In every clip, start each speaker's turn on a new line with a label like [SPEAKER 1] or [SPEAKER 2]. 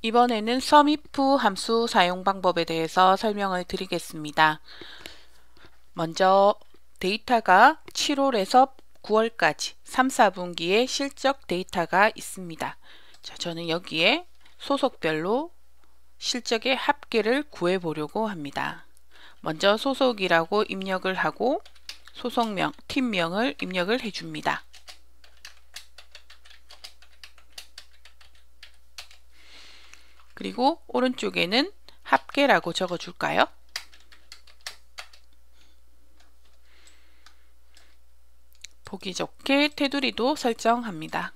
[SPEAKER 1] 이번에는 s u 썸이프 함수 사용 방법에 대해서 설명을 드리겠습니다. 먼저 데이터가 7월에서 9월까지 3, 4분기의 실적 데이터가 있습니다. 자, 저는 여기에 소속별로 실적의 합계를 구해 보려고 합니다. 먼저 소속이라고 입력을 하고 소속명, 팀명을 입력을 해줍니다. 그리고 오른쪽에는 합계라고 적어줄까요? 보기 좋게 테두리도 설정합니다.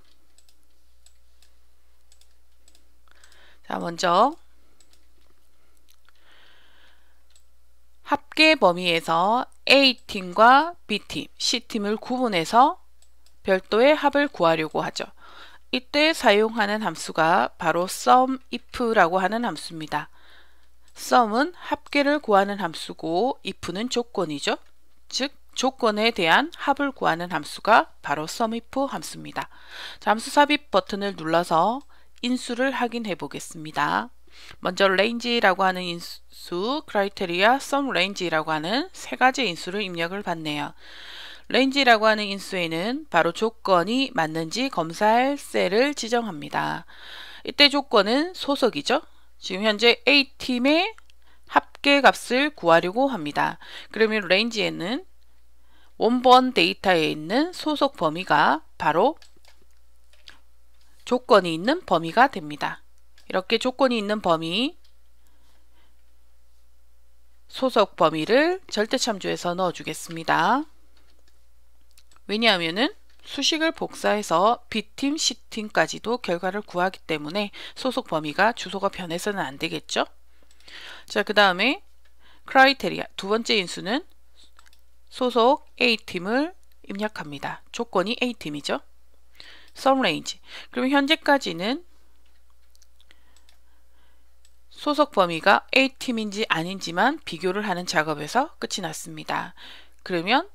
[SPEAKER 1] 자, 먼저 합계 범위에서 A팀과 B팀, C팀을 구분해서 별도의 합을 구하려고 하죠. 이때 사용하는 함수가 바로 sumif라고 하는 함수입니다. sum은 합계를 구하는 함수고 if는 조건이죠. 즉 조건에 대한 합을 구하는 함수가 바로 sumif 함수입니다. 함수 삽입 버튼을 눌러서 인수를 확인해 보겠습니다. 먼저 range라고 하는 인수, criteria, sum range라고 하는 세 가지 인수를 입력을 받네요. 레인지라고 하는 인수에는 바로 조건이 맞는지 검사할 셀을 지정합니다. 이때 조건은 소속이죠. 지금 현재 A팀의 합계값을 구하려고 합니다. 그러면 레인지에는 원본 데이터에 있는 소속 범위가 바로 조건이 있는 범위가 됩니다. 이렇게 조건이 있는 범위 소속 범위를 절대참조해서 넣어주겠습니다. 왜냐하면은 수식을 복사해서 비팀시팀까지도 결과를 구하기 때문에 소속 범위가 주소가 변해서는 안 되겠죠? 자, 그 다음에 크라이테리아 두 번째 인수는 소속 A팀을 입력합니다. 조건이 A팀이죠. 썸레인지 그럼 현재까지는 소속 범위가 A팀인지 아닌지만 비교를 하는 작업에서 끝이 났습니다. 그러면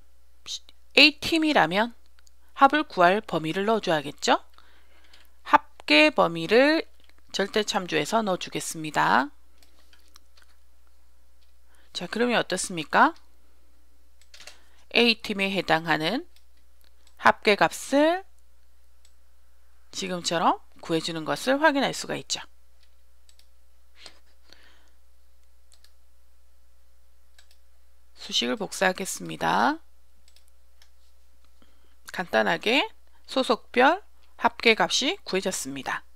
[SPEAKER 1] A팀이라면 합을 구할 범위를 넣어줘야겠죠? 합계 범위를 절대참조에서 넣어주겠습니다. 자, 그러면 어떻습니까? A팀에 해당하는 합계값을 지금처럼 구해주는 것을 확인할 수가 있죠. 수식을 복사하겠습니다. 간단하게 소속별 합계값이 구해졌습니다.